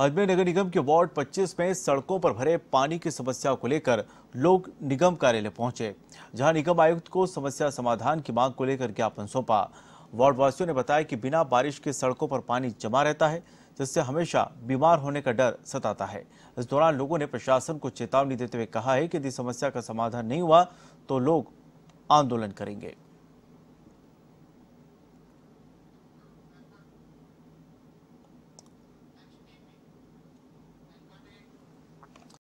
अजमेर नगर निगम के वार्ड 25 में सड़कों पर भरे पानी की समस्या को लेकर लोग निगम कार्यालय पहुंचे जहां निगम आयुक्त को समस्या समाधान की मांग को लेकर ज्ञापन सौंपा वार्ड वासियों ने बताया कि बिना बारिश के सड़कों पर पानी जमा रहता है जिससे हमेशा बीमार होने का डर सताता है इस दौरान लोगों ने प्रशासन को चेतावनी देते हुए कहा है कि यदि समस्या का समाधान नहीं हुआ तो लोग आंदोलन करेंगे